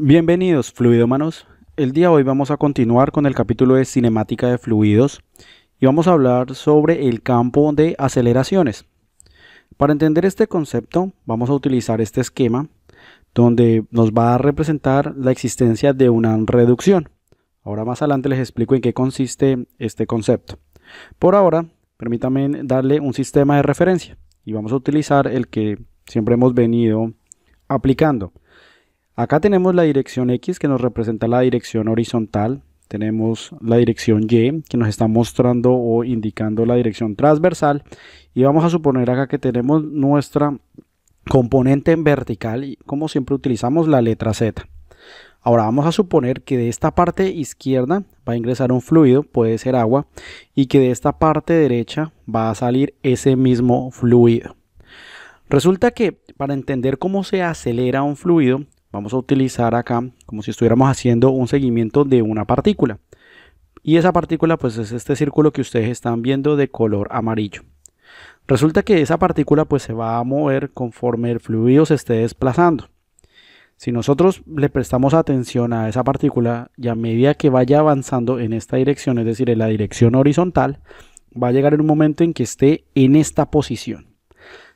Bienvenidos, fluidómanos, El día de hoy vamos a continuar con el capítulo de cinemática de fluidos y vamos a hablar sobre el campo de aceleraciones. Para entender este concepto, vamos a utilizar este esquema donde nos va a representar la existencia de una reducción. Ahora más adelante les explico en qué consiste este concepto. Por ahora, permítanme darle un sistema de referencia y vamos a utilizar el que siempre hemos venido aplicando. Acá tenemos la dirección X que nos representa la dirección horizontal, tenemos la dirección Y que nos está mostrando o indicando la dirección transversal y vamos a suponer acá que tenemos nuestra componente en vertical y como siempre utilizamos la letra Z. Ahora vamos a suponer que de esta parte izquierda va a ingresar un fluido, puede ser agua, y que de esta parte derecha va a salir ese mismo fluido. Resulta que para entender cómo se acelera un fluido vamos a utilizar acá como si estuviéramos haciendo un seguimiento de una partícula. Y esa partícula pues es este círculo que ustedes están viendo de color amarillo. Resulta que esa partícula pues se va a mover conforme el fluido se esté desplazando. Si nosotros le prestamos atención a esa partícula y a medida que vaya avanzando en esta dirección, es decir, en la dirección horizontal, va a llegar en un momento en que esté en esta posición.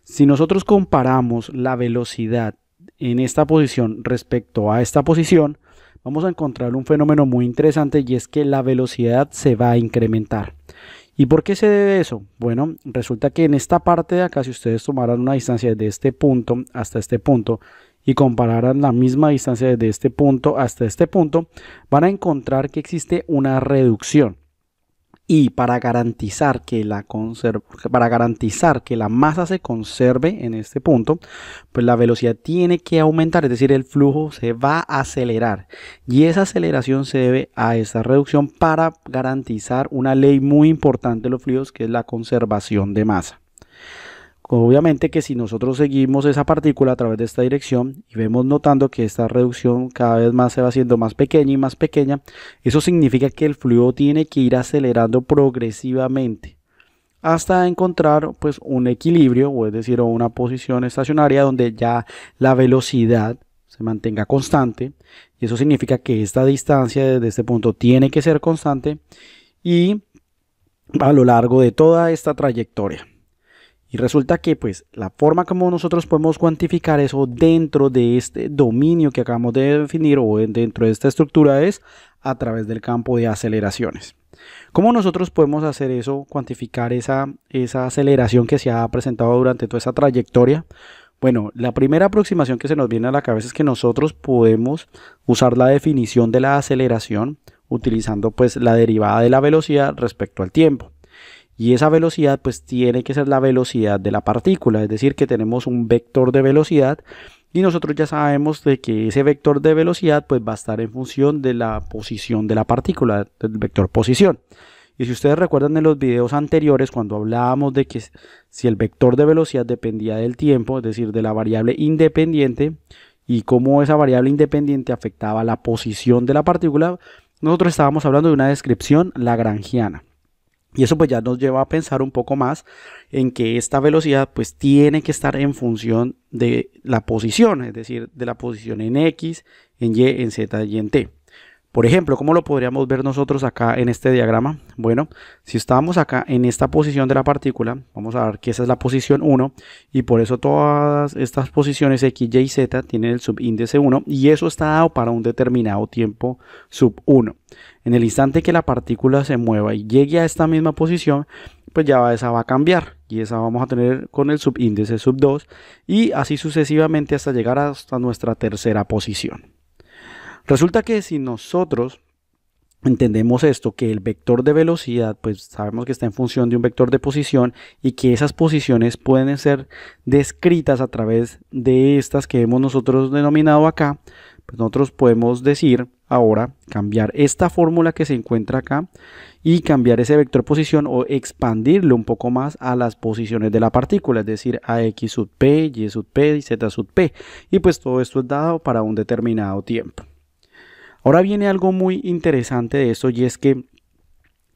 Si nosotros comparamos la velocidad en esta posición respecto a esta posición, vamos a encontrar un fenómeno muy interesante y es que la velocidad se va a incrementar. ¿Y por qué se debe eso? Bueno, resulta que en esta parte de acá, si ustedes tomaran una distancia de este punto hasta este punto y compararan la misma distancia de este punto hasta este punto, van a encontrar que existe una reducción y para garantizar que la para garantizar que la masa se conserve en este punto, pues la velocidad tiene que aumentar, es decir, el flujo se va a acelerar y esa aceleración se debe a esta reducción para garantizar una ley muy importante de los fluidos que es la conservación de masa. Obviamente que si nosotros seguimos esa partícula a través de esta dirección y vemos notando que esta reducción cada vez más se va haciendo más pequeña y más pequeña, eso significa que el fluido tiene que ir acelerando progresivamente hasta encontrar pues un equilibrio o es decir una posición estacionaria donde ya la velocidad se mantenga constante y eso significa que esta distancia desde este punto tiene que ser constante y a lo largo de toda esta trayectoria y resulta que pues la forma como nosotros podemos cuantificar eso dentro de este dominio que acabamos de definir o dentro de esta estructura es a través del campo de aceleraciones. ¿Cómo nosotros podemos hacer eso, cuantificar esa, esa aceleración que se ha presentado durante toda esa trayectoria? Bueno, la primera aproximación que se nos viene a la cabeza es que nosotros podemos usar la definición de la aceleración utilizando pues la derivada de la velocidad respecto al tiempo y esa velocidad pues tiene que ser la velocidad de la partícula, es decir, que tenemos un vector de velocidad y nosotros ya sabemos de que ese vector de velocidad pues va a estar en función de la posición de la partícula, del vector posición. Y si ustedes recuerdan en los videos anteriores cuando hablábamos de que si el vector de velocidad dependía del tiempo, es decir, de la variable independiente y cómo esa variable independiente afectaba la posición de la partícula, nosotros estábamos hablando de una descripción lagrangiana. Y eso pues ya nos lleva a pensar un poco más en que esta velocidad pues tiene que estar en función de la posición, es decir, de la posición en X, en Y, en Z y en T. Por ejemplo, ¿cómo lo podríamos ver nosotros acá en este diagrama? Bueno, si estábamos acá en esta posición de la partícula, vamos a ver que esa es la posición 1 y por eso todas estas posiciones X, Y y Z tienen el subíndice 1 y eso está dado para un determinado tiempo sub 1. En el instante que la partícula se mueva y llegue a esta misma posición, pues ya esa va a cambiar y esa vamos a tener con el subíndice sub 2 y así sucesivamente hasta llegar hasta nuestra tercera posición. Resulta que si nosotros entendemos esto, que el vector de velocidad, pues sabemos que está en función de un vector de posición y que esas posiciones pueden ser descritas a través de estas que hemos nosotros denominado acá, pues nosotros podemos decir ahora cambiar esta fórmula que se encuentra acá y cambiar ese vector posición o expandirlo un poco más a las posiciones de la partícula, es decir, a x sub p, y sub p y z sub p. Y pues todo esto es dado para un determinado tiempo. Ahora viene algo muy interesante de esto y es que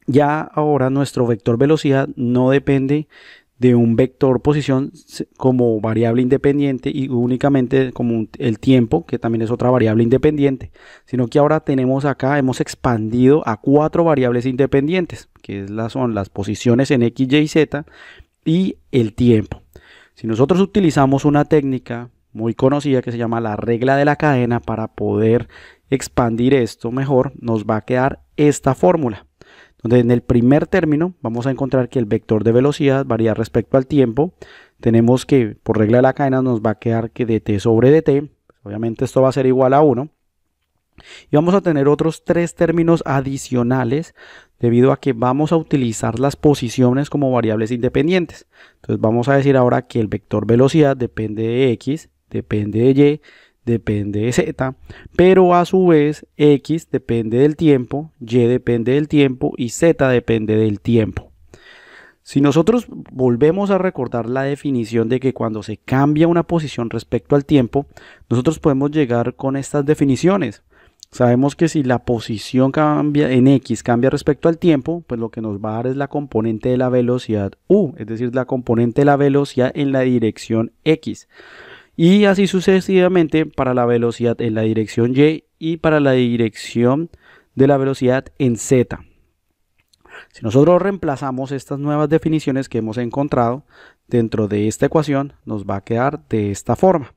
ya ahora nuestro vector velocidad no depende de un vector posición como variable independiente y únicamente como el tiempo, que también es otra variable independiente, sino que ahora tenemos acá, hemos expandido a cuatro variables independientes, que son las posiciones en X, Y y Z y el tiempo. Si nosotros utilizamos una técnica muy conocida que se llama la regla de la cadena para poder expandir esto mejor, nos va a quedar esta fórmula. Donde en el primer término vamos a encontrar que el vector de velocidad varía respecto al tiempo. Tenemos que por regla de la cadena nos va a quedar que dt sobre dt. Obviamente esto va a ser igual a 1. Y vamos a tener otros tres términos adicionales debido a que vamos a utilizar las posiciones como variables independientes. Entonces vamos a decir ahora que el vector velocidad depende de x, depende de y depende de z, pero a su vez x depende del tiempo, y depende del tiempo y z depende del tiempo. Si nosotros volvemos a recordar la definición de que cuando se cambia una posición respecto al tiempo, nosotros podemos llegar con estas definiciones. Sabemos que si la posición cambia en x cambia respecto al tiempo, pues lo que nos va a dar es la componente de la velocidad u, es decir, la componente de la velocidad en la dirección x. Y así sucesivamente para la velocidad en la dirección Y y para la dirección de la velocidad en Z. Si nosotros reemplazamos estas nuevas definiciones que hemos encontrado dentro de esta ecuación, nos va a quedar de esta forma,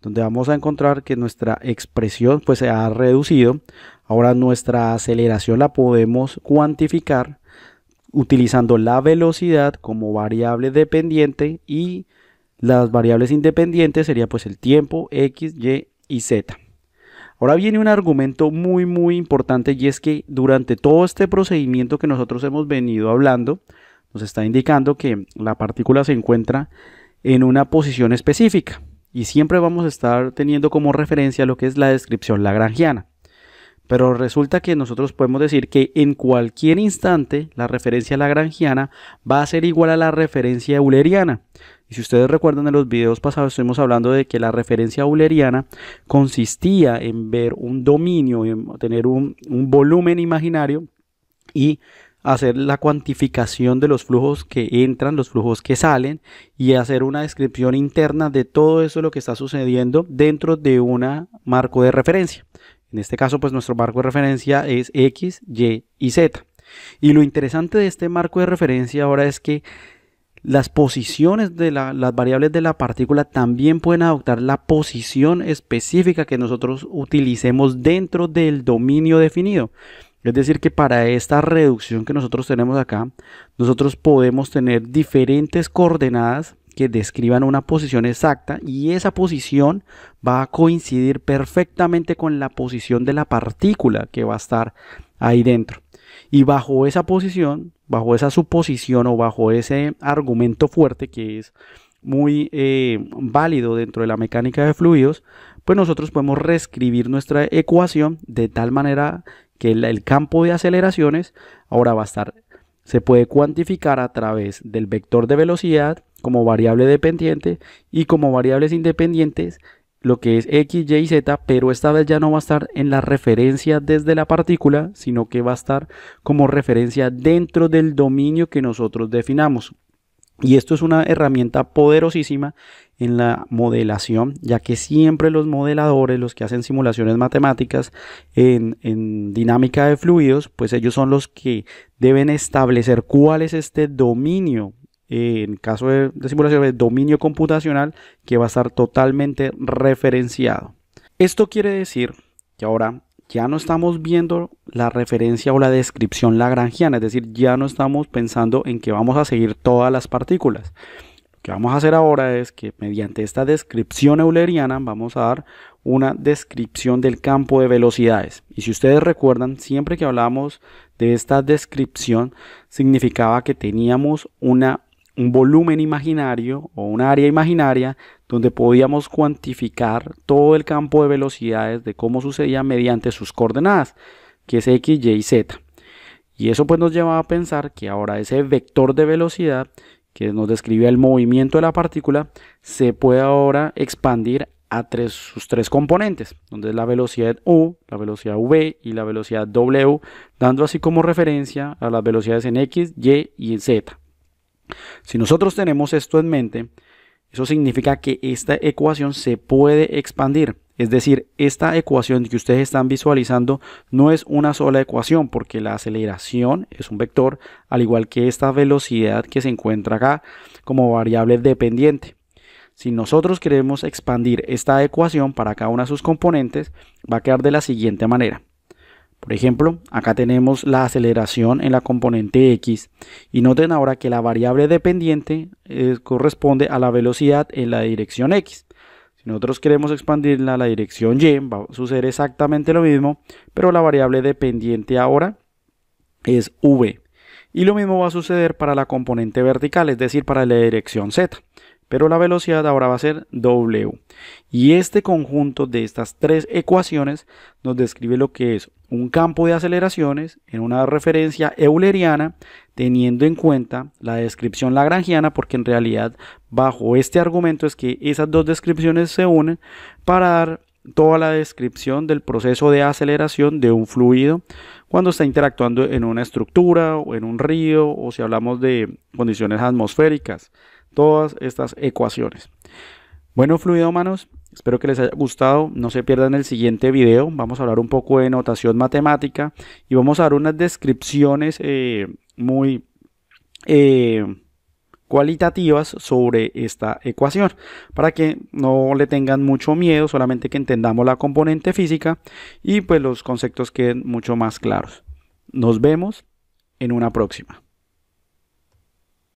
donde vamos a encontrar que nuestra expresión pues, se ha reducido. Ahora nuestra aceleración la podemos cuantificar utilizando la velocidad como variable dependiente y las variables independientes sería pues el tiempo, x, y y z. Ahora viene un argumento muy muy importante y es que durante todo este procedimiento que nosotros hemos venido hablando, nos está indicando que la partícula se encuentra en una posición específica y siempre vamos a estar teniendo como referencia lo que es la descripción lagrangiana. Pero resulta que nosotros podemos decir que en cualquier instante la referencia lagrangiana va a ser igual a la referencia euleriana. Y si ustedes recuerdan de los videos pasados, estuvimos hablando de que la referencia euleriana consistía en ver un dominio, en tener un, un volumen imaginario y hacer la cuantificación de los flujos que entran, los flujos que salen y hacer una descripción interna de todo eso lo que está sucediendo dentro de un marco de referencia. En este caso, pues nuestro marco de referencia es X, Y y Z. Y lo interesante de este marco de referencia ahora es que las posiciones de la, las variables de la partícula también pueden adoptar la posición específica que nosotros utilicemos dentro del dominio definido. Es decir, que para esta reducción que nosotros tenemos acá, nosotros podemos tener diferentes coordenadas que describan una posición exacta y esa posición va a coincidir perfectamente con la posición de la partícula que va a estar ahí dentro. Y bajo esa posición, bajo esa suposición o bajo ese argumento fuerte que es muy eh, válido dentro de la mecánica de fluidos, pues nosotros podemos reescribir nuestra ecuación de tal manera que el, el campo de aceleraciones ahora va a estar, se puede cuantificar a través del vector de velocidad como variable dependiente y como variables independientes lo que es X, Y y Z, pero esta vez ya no va a estar en la referencia desde la partícula, sino que va a estar como referencia dentro del dominio que nosotros definamos. Y esto es una herramienta poderosísima en la modelación, ya que siempre los modeladores, los que hacen simulaciones matemáticas en, en, dinámica de fluidos, pues ellos son los que deben establecer cuál es este dominio eh, en caso de, simulación de dominio computacional que va a estar totalmente referenciado. Esto quiere decir que ahora ya no estamos viendo la referencia o la descripción lagrangiana, es decir, ya no estamos pensando en que vamos a seguir todas las partículas. Lo que vamos a hacer ahora es que mediante esta descripción euleriana vamos a dar una descripción del campo de velocidades. Y si ustedes recuerdan, siempre que hablamos de esta descripción significaba que teníamos una un volumen imaginario o un área imaginaria donde podíamos cuantificar todo el campo de velocidades de cómo sucedía mediante sus coordenadas, que es x, y y z. Y eso pues nos llevaba a pensar que ahora ese vector de velocidad que nos describía el movimiento de la partícula se puede ahora expandir a tres, sus tres componentes, donde es la velocidad u, la velocidad v y la velocidad w, dando así como referencia a las velocidades en x, y y z. Si nosotros tenemos esto en mente, eso significa que esta ecuación se puede expandir. Es decir, esta ecuación que ustedes están visualizando no es una sola ecuación porque la aceleración es un vector, al igual que esta velocidad que se encuentra acá como variable dependiente. Si nosotros queremos expandir esta ecuación para cada una de sus componentes, va a quedar de la siguiente manera. Por ejemplo, acá tenemos la aceleración en la componente x y noten ahora que la variable dependiente eh, corresponde a la velocidad en la dirección x. Si nosotros queremos expandirla a la dirección y, va a suceder exactamente lo mismo, pero la variable dependiente ahora es v. Y lo mismo va a suceder para la componente vertical, es decir, para la dirección z pero la velocidad ahora va a ser W. Y este conjunto de estas tres ecuaciones nos describe lo que es un campo de aceleraciones en una referencia euleriana, teniendo en cuenta la descripción lagrangiana, porque en realidad bajo este argumento es que esas dos descripciones se unen para dar toda la descripción del proceso de aceleración de un fluido cuando está interactuando en una estructura o en un río o si hablamos de condiciones atmosféricas todas estas ecuaciones. Bueno, fluido humanos, espero que les haya gustado. No se pierdan el siguiente video. Vamos a hablar un poco de notación matemática y vamos a dar unas descripciones eh, muy eh, cualitativas sobre esta ecuación para que no le tengan mucho miedo, solamente que entendamos la componente física y pues los conceptos queden mucho más claros. Nos vemos en una próxima.